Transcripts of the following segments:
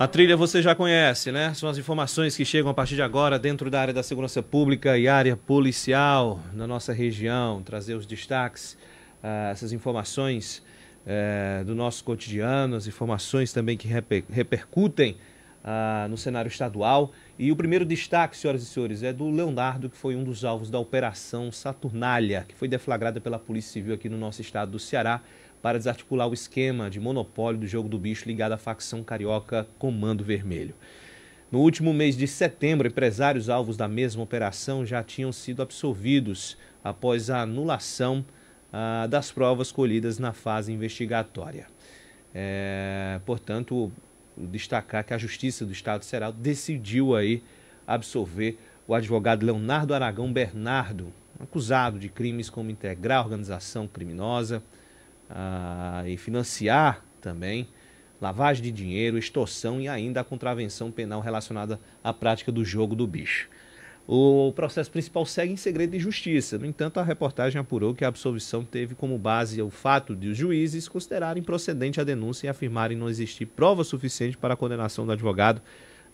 A trilha você já conhece, né? São as informações que chegam a partir de agora dentro da área da segurança pública e área policial na nossa região. Trazer os destaques, uh, essas informações uh, do nosso cotidiano, as informações também que reper repercutem uh, no cenário estadual. E o primeiro destaque, senhoras e senhores, é do Leonardo, que foi um dos alvos da Operação Saturnália, que foi deflagrada pela Polícia Civil aqui no nosso estado do Ceará para desarticular o esquema de monopólio do jogo do bicho ligado à facção carioca Comando Vermelho. No último mês de setembro, empresários alvos da mesma operação já tinham sido absolvidos após a anulação ah, das provas colhidas na fase investigatória. É, portanto, destacar que a Justiça do Estado Ceará decidiu aí absolver o advogado Leonardo Aragão Bernardo, acusado de crimes como integrar organização criminosa, ah, e financiar também lavagem de dinheiro, extorsão e ainda a contravenção penal relacionada à prática do jogo do bicho. O processo principal segue em segredo de justiça. No entanto, a reportagem apurou que a absolvição teve como base o fato de os juízes considerarem procedente a denúncia e afirmarem não existir prova suficiente para a condenação do advogado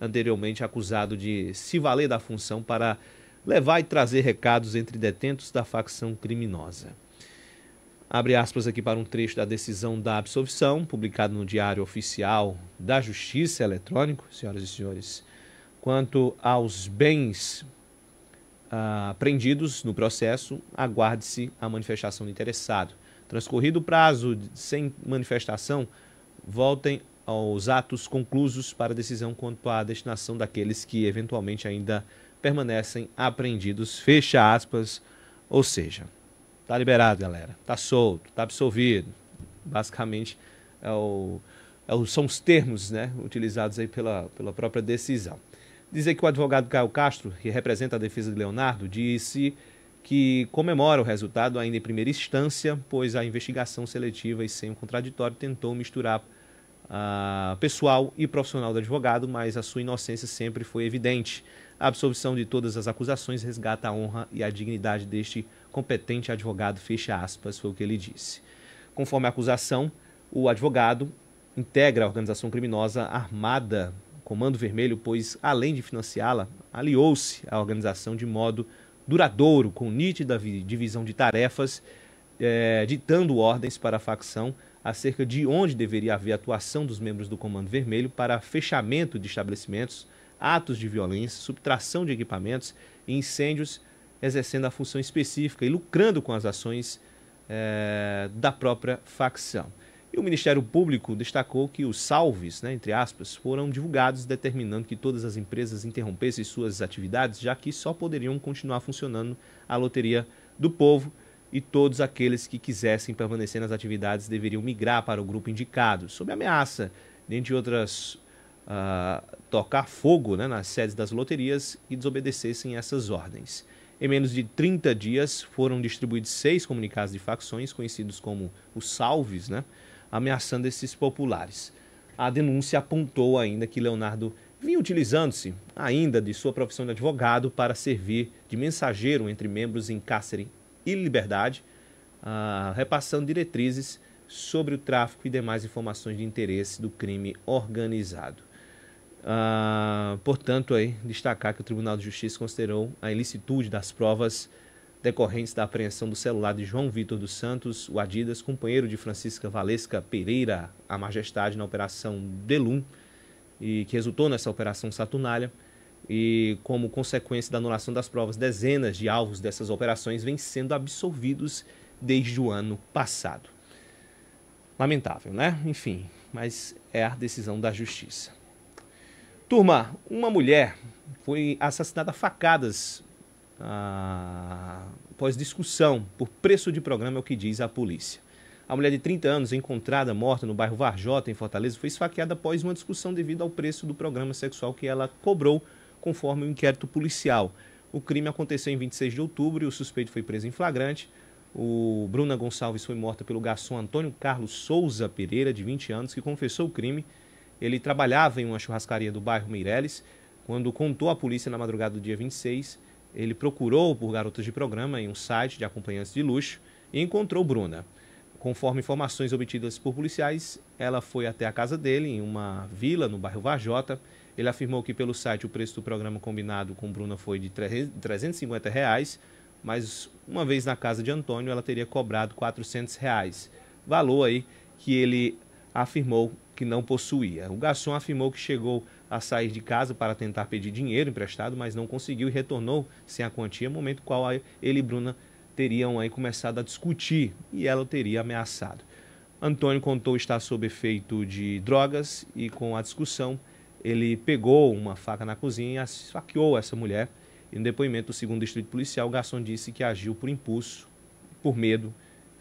anteriormente acusado de se valer da função para levar e trazer recados entre detentos da facção criminosa abre aspas aqui para um trecho da decisão da absolvição, publicado no Diário Oficial da Justiça Eletrônico, senhoras e senhores, quanto aos bens apreendidos ah, no processo, aguarde-se a manifestação do interessado. Transcorrido o prazo sem manifestação, voltem aos atos conclusos para decisão quanto à destinação daqueles que eventualmente ainda permanecem apreendidos. Fecha aspas. Ou seja, Tá liberado, galera. Tá solto, tá absolvido. Basicamente, é o, é o, são os termos né, utilizados aí pela, pela própria decisão. Dizer que o advogado Caio Castro, que representa a defesa de Leonardo, disse que comemora o resultado ainda em primeira instância, pois a investigação seletiva e sem o contraditório tentou misturar uh, pessoal e profissional do advogado, mas a sua inocência sempre foi evidente. A absolvição de todas as acusações resgata a honra e a dignidade deste advogado competente advogado, fecha aspas, foi o que ele disse. Conforme a acusação, o advogado integra a organização criminosa armada Comando Vermelho, pois, além de financiá-la, aliou-se à organização de modo duradouro, com nítida divisão de tarefas, eh, ditando ordens para a facção acerca de onde deveria haver atuação dos membros do Comando Vermelho para fechamento de estabelecimentos, atos de violência, subtração de equipamentos e incêndios exercendo a função específica e lucrando com as ações é, da própria facção. E o Ministério Público destacou que os salves, né, entre aspas, foram divulgados, determinando que todas as empresas interrompessem suas atividades, já que só poderiam continuar funcionando a Loteria do Povo e todos aqueles que quisessem permanecer nas atividades deveriam migrar para o grupo indicado, sob ameaça, dentre outras, uh, tocar fogo né, nas sedes das loterias e desobedecessem essas ordens. Em menos de 30 dias, foram distribuídos seis comunicados de facções, conhecidos como os salves, né? ameaçando esses populares. A denúncia apontou ainda que Leonardo vinha utilizando-se ainda de sua profissão de advogado para servir de mensageiro entre membros em cárcere e liberdade, uh, repassando diretrizes sobre o tráfico e demais informações de interesse do crime organizado. Ah, portanto, aí, destacar que o Tribunal de Justiça considerou a ilicitude das provas decorrentes da apreensão do celular de João Vitor dos Santos, o Adidas, companheiro de Francisca Valesca Pereira, a majestade, na Operação Delum, e que resultou nessa Operação Saturnália. E, como consequência da anulação das provas, dezenas de alvos dessas operações vêm sendo absolvidos desde o ano passado. Lamentável, né? Enfim, mas é a decisão da Justiça. Turma, uma mulher foi assassinada a facadas ah, após discussão por preço de programa, é o que diz a polícia. A mulher de 30 anos, encontrada morta no bairro Varjota, em Fortaleza, foi esfaqueada após uma discussão devido ao preço do programa sexual que ela cobrou, conforme o um inquérito policial. O crime aconteceu em 26 de outubro e o suspeito foi preso em flagrante. O Bruna Gonçalves foi morta pelo garçom Antônio Carlos Souza Pereira, de 20 anos, que confessou o crime ele trabalhava em uma churrascaria do bairro Meireles. Quando contou à polícia na madrugada do dia 26, ele procurou por garotas de programa em um site de acompanhantes de luxo e encontrou Bruna. Conforme informações obtidas por policiais, ela foi até a casa dele, em uma vila no bairro Vajota. Ele afirmou que pelo site o preço do programa combinado com Bruna foi de 350 reais, mas uma vez na casa de Antônio ela teria cobrado 400 reais. Valor aí que ele afirmou que não possuía. O garçom afirmou que chegou a sair de casa para tentar pedir dinheiro emprestado, mas não conseguiu e retornou sem a quantia, momento qual ele e Bruna teriam aí começado a discutir e ela o teria ameaçado. Antônio contou estar sob efeito de drogas e com a discussão ele pegou uma faca na cozinha e esfaqueou essa mulher. Em no depoimento do segundo distrito policial, o garçom disse que agiu por impulso, por medo,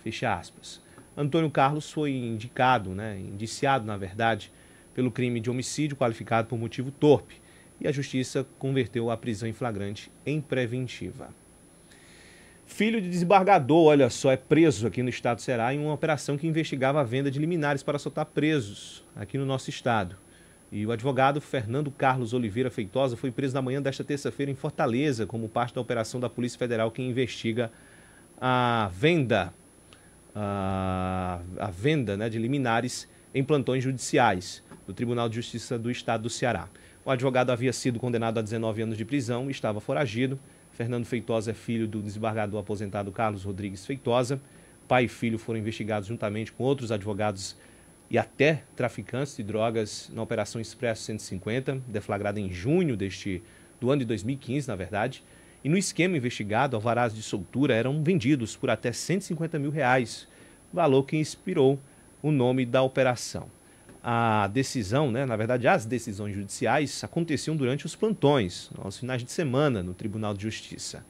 fecha aspas. Antônio Carlos foi indicado, né, indiciado, na verdade, pelo crime de homicídio qualificado por motivo torpe e a justiça converteu a prisão em flagrante em preventiva. Filho de desembargador, olha só, é preso aqui no estado do Ceará em uma operação que investigava a venda de liminares para soltar presos aqui no nosso estado. E o advogado Fernando Carlos Oliveira Feitosa foi preso na manhã desta terça-feira em Fortaleza, como parte da operação da Polícia Federal que investiga a venda a, a venda né, de liminares em plantões judiciais do Tribunal de Justiça do Estado do Ceará. O advogado havia sido condenado a 19 anos de prisão, e estava foragido. Fernando Feitosa é filho do desembargador aposentado Carlos Rodrigues Feitosa. Pai e filho foram investigados juntamente com outros advogados e até traficantes de drogas na Operação Expresso 150, deflagrada em junho deste do ano de 2015, na verdade. E no esquema investigado, alvarás de soltura eram vendidos por até 150 mil reais, valor que inspirou o nome da operação. A decisão, né, na verdade, as decisões judiciais aconteciam durante os plantões, aos finais de semana, no Tribunal de Justiça.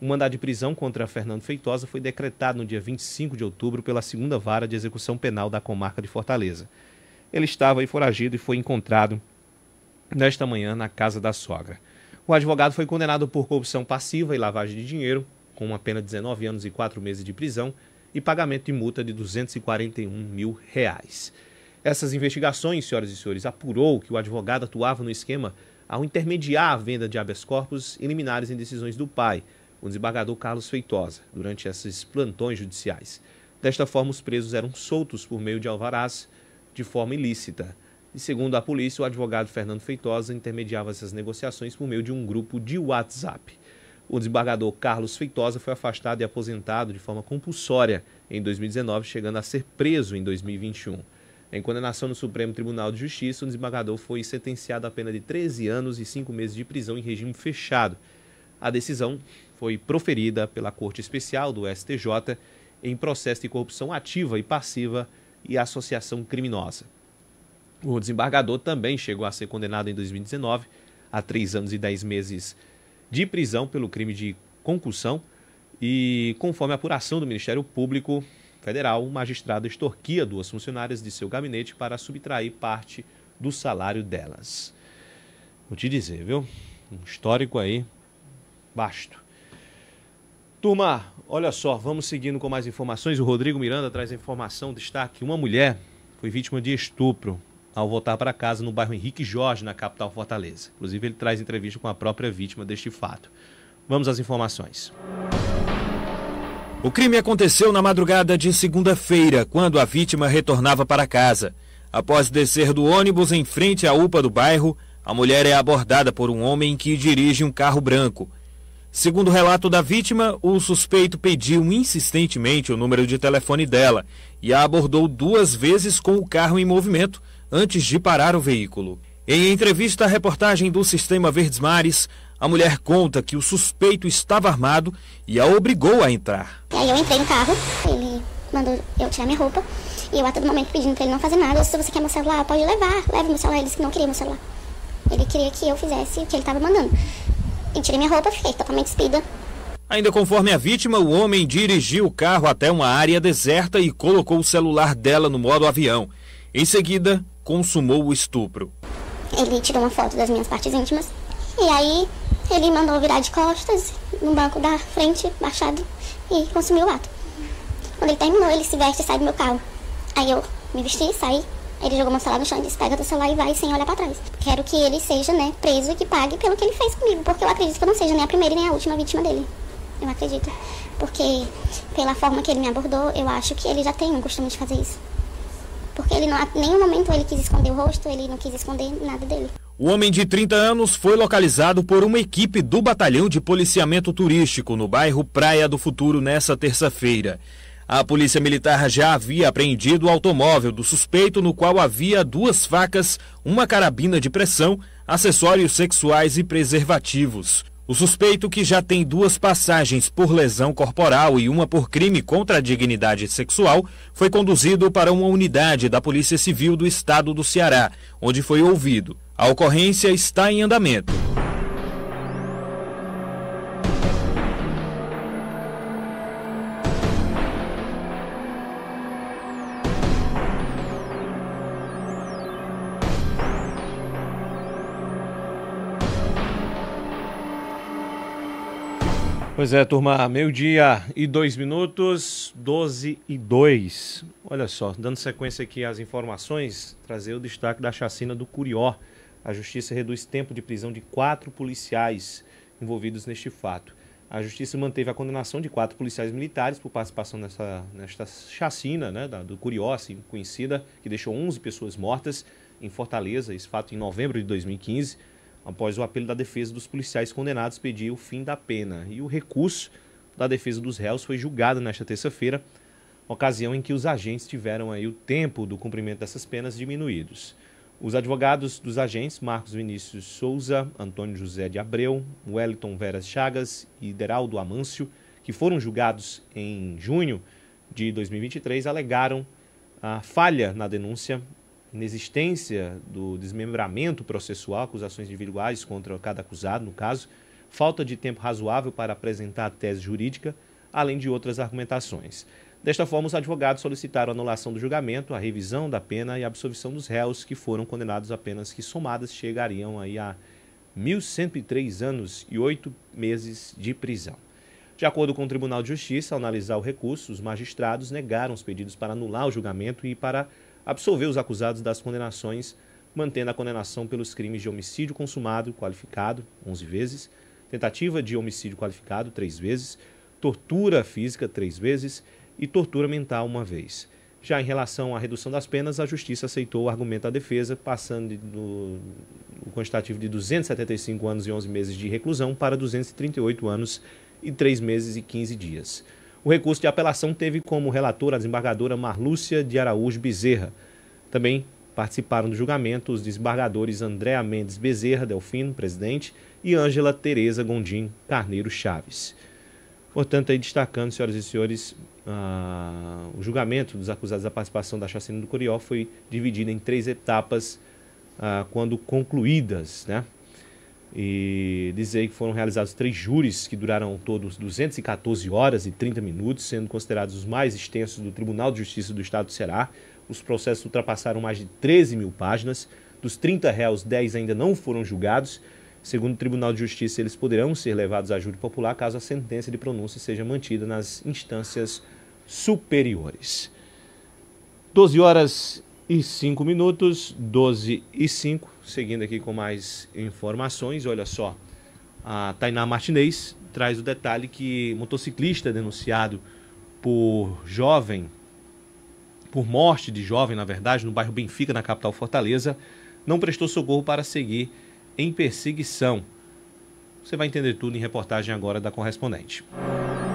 O mandado de prisão contra Fernando Feitosa foi decretado no dia 25 de outubro pela segunda vara de execução penal da comarca de Fortaleza. Ele estava aí foragido e foi encontrado nesta manhã na casa da sogra. O advogado foi condenado por corrupção passiva e lavagem de dinheiro, com uma pena de 19 anos e 4 meses de prisão e pagamento de multa de 241 mil reais. Essas investigações, senhoras e senhores, apurou que o advogado atuava no esquema ao intermediar a venda de habeas corpus e liminares em decisões do pai, o desembargador Carlos Feitosa, durante esses plantões judiciais. Desta forma, os presos eram soltos por meio de alvarás de forma ilícita. E segundo a polícia, o advogado Fernando Feitosa intermediava essas negociações por meio de um grupo de WhatsApp. O desembargador Carlos Feitosa foi afastado e aposentado de forma compulsória em 2019, chegando a ser preso em 2021. Em condenação no Supremo Tribunal de Justiça, o desembargador foi sentenciado a pena de 13 anos e 5 meses de prisão em regime fechado. A decisão foi proferida pela Corte Especial do STJ em processo de corrupção ativa e passiva e associação criminosa. O desembargador também chegou a ser condenado em 2019 a três anos e dez meses de prisão pelo crime de concussão. E, conforme a apuração do Ministério Público Federal, o magistrado extorquia duas funcionárias de seu gabinete para subtrair parte do salário delas. Vou te dizer, viu? Um histórico aí, basto. Turma, olha só, vamos seguindo com mais informações. O Rodrigo Miranda traz a informação, destaque: uma mulher foi vítima de estupro ao voltar para casa no bairro Henrique Jorge, na capital Fortaleza. Inclusive, ele traz entrevista com a própria vítima deste fato. Vamos às informações. O crime aconteceu na madrugada de segunda-feira, quando a vítima retornava para casa. Após descer do ônibus em frente à UPA do bairro, a mulher é abordada por um homem que dirige um carro branco. Segundo o relato da vítima, o suspeito pediu insistentemente o número de telefone dela e a abordou duas vezes com o carro em movimento, antes de parar o veículo. Em entrevista à reportagem do Sistema Verdes Mares, a mulher conta que o suspeito estava armado e a obrigou a entrar. Aí eu entrei no carro, ele mandou eu tirar minha roupa e eu a todo momento pedindo para ele não fazer nada. Se você quer meu celular, pode levar, leve meu celular. Ele disse que não queria meu celular. Ele queria que eu fizesse o que ele estava mandando. E tirei minha roupa, fiquei totalmente despida. Ainda conforme a vítima, o homem dirigiu o carro até uma área deserta e colocou o celular dela no modo avião. Em seguida, consumou o estupro. Ele tirou uma foto das minhas partes íntimas e aí ele mandou virar de costas no banco da frente, baixado, e consumiu o ato. Quando ele terminou, ele se veste e sai do meu carro. Aí eu me vesti, e saí. Ele jogou uma celular no chão e disse: pega celular e vai sem olhar para trás. Quero que ele seja, né, preso e que pague pelo que ele fez comigo, porque eu acredito que eu não seja nem a primeira e nem a última vítima dele. Eu acredito. Porque, pela forma que ele me abordou, eu acho que ele já tem um costume de fazer isso. Porque ele não, em nenhum momento ele quis esconder o rosto, ele não quis esconder nada dele. O homem de 30 anos foi localizado por uma equipe do Batalhão de Policiamento Turístico no bairro Praia do Futuro nesta terça-feira. A polícia militar já havia apreendido o automóvel do suspeito, no qual havia duas facas, uma carabina de pressão, acessórios sexuais e preservativos. O suspeito, que já tem duas passagens por lesão corporal e uma por crime contra a dignidade sexual, foi conduzido para uma unidade da Polícia Civil do Estado do Ceará, onde foi ouvido. A ocorrência está em andamento. Pois é, turma, meio-dia e dois minutos, 12 e 2. Olha só, dando sequência aqui às informações, trazer o destaque da chacina do Curió. A justiça reduz tempo de prisão de quatro policiais envolvidos neste fato. A justiça manteve a condenação de quatro policiais militares por participação nessa, nesta chacina né, da, do Curió, assim, conhecida, que deixou 11 pessoas mortas em Fortaleza, esse fato em novembro de 2015 após o apelo da defesa dos policiais condenados pedir o fim da pena. E o recurso da defesa dos réus foi julgado nesta terça-feira, ocasião em que os agentes tiveram aí o tempo do cumprimento dessas penas diminuídos. Os advogados dos agentes, Marcos Vinícius Souza, Antônio José de Abreu, Wellington Veras Chagas e Deraldo Amâncio, que foram julgados em junho de 2023, alegaram a falha na denúncia inexistência do desmembramento processual, acusações individuais contra cada acusado, no caso, falta de tempo razoável para apresentar a tese jurídica, além de outras argumentações. Desta forma, os advogados solicitaram a anulação do julgamento, a revisão da pena e a absolvição dos réus que foram condenados a penas que somadas chegariam aí a 1.103 anos e oito meses de prisão. De acordo com o Tribunal de Justiça, ao analisar o recurso, os magistrados negaram os pedidos para anular o julgamento e para absolveu os acusados das condenações, mantendo a condenação pelos crimes de homicídio consumado qualificado, 11 vezes, tentativa de homicídio qualificado, 3 vezes, tortura física, 3 vezes e tortura mental, uma vez. Já em relação à redução das penas, a Justiça aceitou o argumento da defesa, passando do, o constativo de 275 anos e 11 meses de reclusão para 238 anos e 3 meses e 15 dias. O recurso de apelação teve como relatora a desembargadora Marlúcia de Araújo Bezerra. Também participaram do julgamento os desembargadores Andréa Mendes Bezerra, Delfino, presidente, e Ângela Tereza Gondim Carneiro Chaves. Portanto, aí destacando, senhoras e senhores, ah, o julgamento dos acusados da participação da chacina do Curió foi dividido em três etapas, ah, quando concluídas, né? e dizer que foram realizados três júris que duraram todos 214 horas e 30 minutos, sendo considerados os mais extensos do Tribunal de Justiça do Estado do Ceará. Os processos ultrapassaram mais de 13 mil páginas. Dos 30 réus, 10 ainda não foram julgados. Segundo o Tribunal de Justiça, eles poderão ser levados a júri popular caso a sentença de pronúncia seja mantida nas instâncias superiores. 12 horas e 5 minutos, 12 e 5. Seguindo aqui com mais informações, olha só. A Tainá Martinez traz o detalhe que motociclista denunciado por jovem, por morte de jovem, na verdade, no bairro Benfica, na capital Fortaleza, não prestou socorro para seguir em perseguição. Você vai entender tudo em reportagem agora da correspondente. Música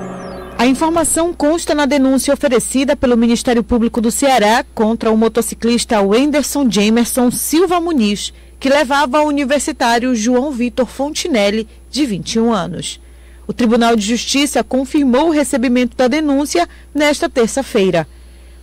a informação consta na denúncia oferecida pelo Ministério Público do Ceará contra o motociclista Wenderson Jamerson Silva Muniz, que levava o universitário João Vitor Fontinelli, de 21 anos. O Tribunal de Justiça confirmou o recebimento da denúncia nesta terça-feira.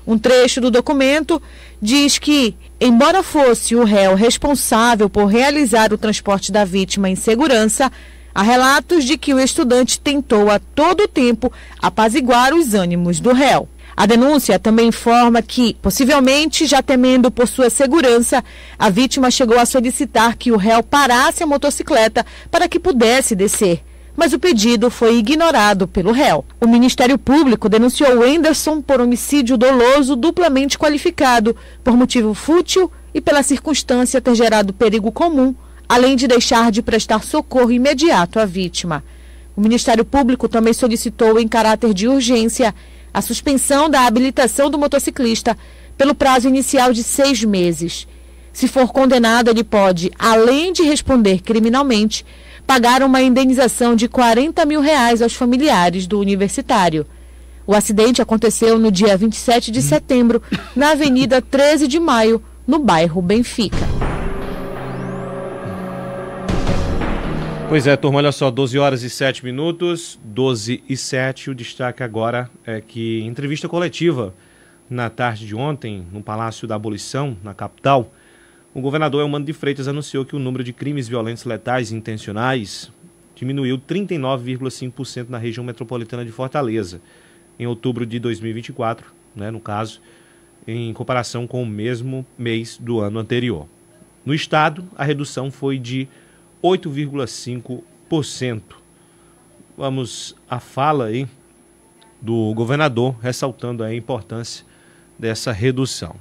Um trecho do documento diz que, embora fosse o réu responsável por realizar o transporte da vítima em segurança, Há relatos de que o estudante tentou a todo tempo apaziguar os ânimos do réu. A denúncia também informa que, possivelmente já temendo por sua segurança, a vítima chegou a solicitar que o réu parasse a motocicleta para que pudesse descer. Mas o pedido foi ignorado pelo réu. O Ministério Público denunciou Anderson por homicídio doloso duplamente qualificado, por motivo fútil e pela circunstância ter gerado perigo comum além de deixar de prestar socorro imediato à vítima. O Ministério Público também solicitou, em caráter de urgência, a suspensão da habilitação do motociclista pelo prazo inicial de seis meses. Se for condenado, ele pode, além de responder criminalmente, pagar uma indenização de 40 mil reais aos familiares do universitário. O acidente aconteceu no dia 27 de setembro, na Avenida 13 de Maio, no bairro Benfica. Pois é, turma, olha só, 12 horas e 7 minutos, 12 e 7. O destaque agora é que, em entrevista coletiva na tarde de ontem, no Palácio da Abolição, na capital, o governador Elmano de Freitas anunciou que o número de crimes violentos letais intencionais diminuiu 39,5% na região metropolitana de Fortaleza, em outubro de 2024, né, no caso, em comparação com o mesmo mês do ano anterior. No estado, a redução foi de 8,5%. Vamos à fala aí do governador, ressaltando a importância dessa redução.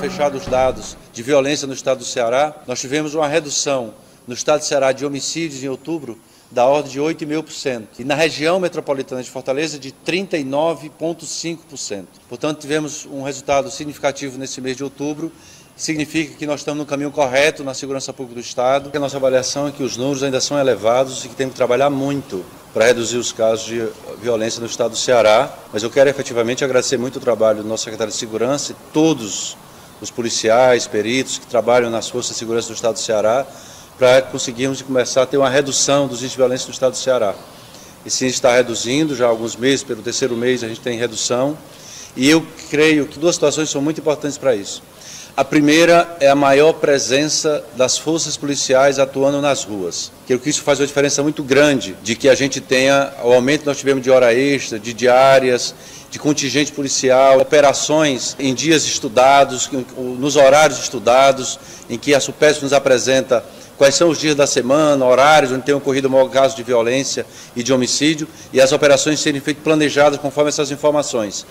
Fechados os dados de violência no estado do Ceará, nós tivemos uma redução no estado do Ceará de homicídios em outubro da ordem de 8,5%. E na região metropolitana de Fortaleza, de 39,5%. Portanto, tivemos um resultado significativo nesse mês de outubro significa que nós estamos no caminho correto na segurança pública do Estado. A nossa avaliação é que os números ainda são elevados e que temos que trabalhar muito para reduzir os casos de violência no Estado do Ceará. Mas eu quero efetivamente agradecer muito o trabalho do nosso secretário de Segurança e todos os policiais, peritos que trabalham nas forças de segurança do Estado do Ceará para conseguirmos começar a ter uma redução dos índices de violência no Estado do Ceará. E sim está reduzindo já há alguns meses, pelo terceiro mês a gente tem redução, e eu creio que duas situações são muito importantes para isso. A primeira é a maior presença das forças policiais atuando nas ruas. Creio é que isso faz uma diferença muito grande de que a gente tenha o aumento que nós tivemos de hora extra, de diárias, de contingente policial, operações em dias estudados, nos horários estudados, em que a SUPESP nos apresenta quais são os dias da semana, horários onde tem ocorrido o maior caso de violência e de homicídio, e as operações serem feitas planejadas conforme essas informações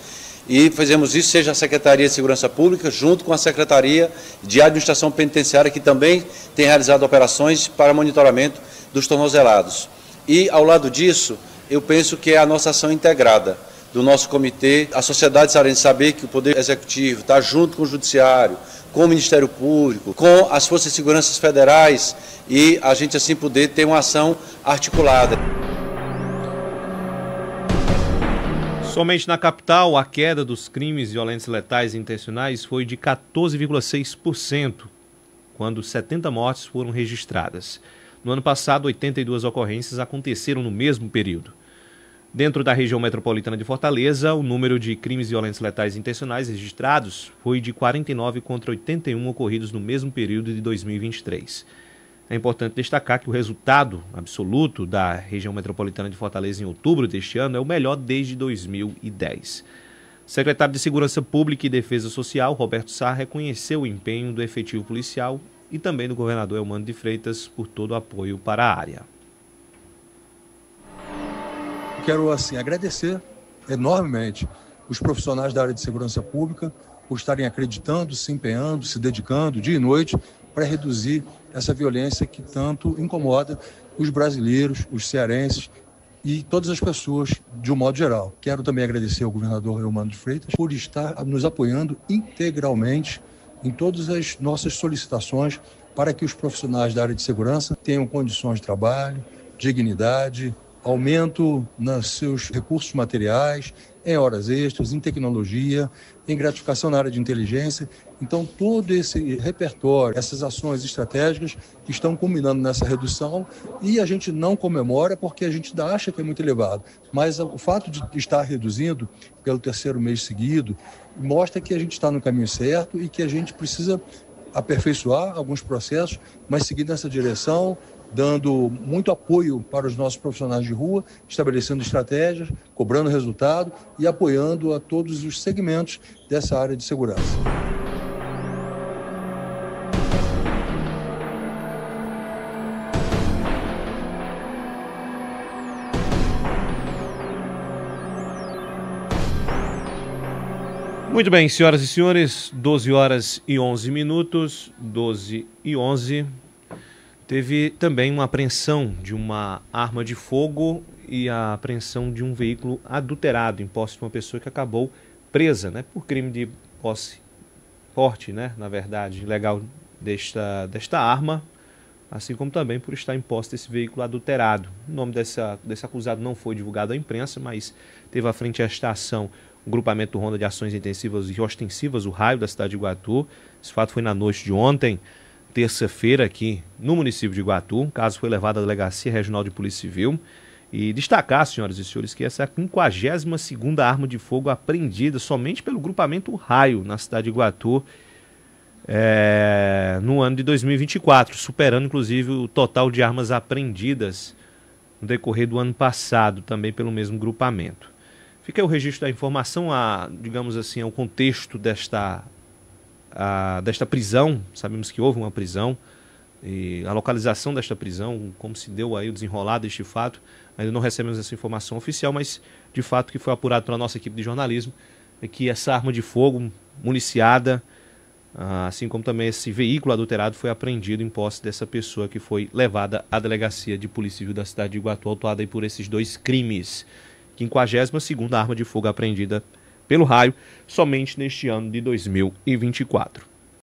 e fazemos isso, seja a Secretaria de Segurança Pública, junto com a Secretaria de Administração Penitenciária, que também tem realizado operações para monitoramento dos tornozelados. E, ao lado disso, eu penso que é a nossa ação integrada do nosso comitê, a sociedade sarense saber que o Poder Executivo está junto com o Judiciário, com o Ministério Público, com as Forças de Segurança Federais e a gente assim poder ter uma ação articulada. Somente na capital, a queda dos crimes violentos letais intencionais foi de 14,6%, quando 70 mortes foram registradas. No ano passado, 82 ocorrências aconteceram no mesmo período. Dentro da região metropolitana de Fortaleza, o número de crimes violentos letais intencionais registrados foi de 49 contra 81 ocorridos no mesmo período de 2023. É importante destacar que o resultado absoluto da região metropolitana de Fortaleza em outubro deste ano é o melhor desde 2010. O secretário de Segurança Pública e Defesa Social, Roberto Sá, reconheceu o empenho do efetivo policial e também do governador Elmano de Freitas por todo o apoio para a área. Quero assim agradecer enormemente os profissionais da área de segurança pública por estarem acreditando, se empenhando, se dedicando dia e noite para reduzir essa violência que tanto incomoda os brasileiros, os cearenses e todas as pessoas de um modo geral. Quero também agradecer ao governador Eumano de Freitas por estar nos apoiando integralmente em todas as nossas solicitações para que os profissionais da área de segurança tenham condições de trabalho, dignidade, aumento nos seus recursos materiais, em é horas extras, em tecnologia, em gratificação na área de inteligência. Então, todo esse repertório, essas ações estratégicas estão culminando nessa redução e a gente não comemora porque a gente acha que é muito elevado. Mas o fato de estar reduzindo pelo terceiro mês seguido mostra que a gente está no caminho certo e que a gente precisa aperfeiçoar alguns processos, mas seguir nessa direção dando muito apoio para os nossos profissionais de rua, estabelecendo estratégias, cobrando resultado e apoiando a todos os segmentos dessa área de segurança. Muito bem, senhoras e senhores, 12 horas e 11 minutos, 12 e 11. Teve também uma apreensão de uma arma de fogo e a apreensão de um veículo adulterado em posse de uma pessoa que acabou presa né, por crime de posse, porte, né, na verdade, ilegal desta, desta arma, assim como também por estar em posse desse veículo adulterado. O nome dessa, desse acusado não foi divulgado à imprensa, mas teve à frente esta ação o grupamento Ronda de Ações Intensivas e Ostensivas, o raio da cidade de Guatu. Esse fato foi na noite de ontem terça-feira aqui no município de Iguatu. O caso foi levado à Delegacia Regional de Polícia Civil. E destacar, senhoras e senhores, que essa é a 52 arma de fogo apreendida somente pelo grupamento Raio na cidade de Iguatu é, no ano de 2024, superando inclusive o total de armas apreendidas no decorrer do ano passado, também pelo mesmo grupamento. Fica aí o registro da informação, a, digamos assim, ao contexto desta a, desta prisão, sabemos que houve uma prisão, e a localização desta prisão, como se deu aí o desenrolar deste fato, ainda não recebemos essa informação oficial, mas de fato que foi apurado pela nossa equipe de jornalismo é que essa arma de fogo municiada, ah, assim como também esse veículo adulterado, foi apreendido em posse dessa pessoa que foi levada à delegacia de polícia civil da cidade de Iguatu, autuada por esses dois crimes. 52 segunda arma de fogo apreendida pelo raio somente neste ano de 2024.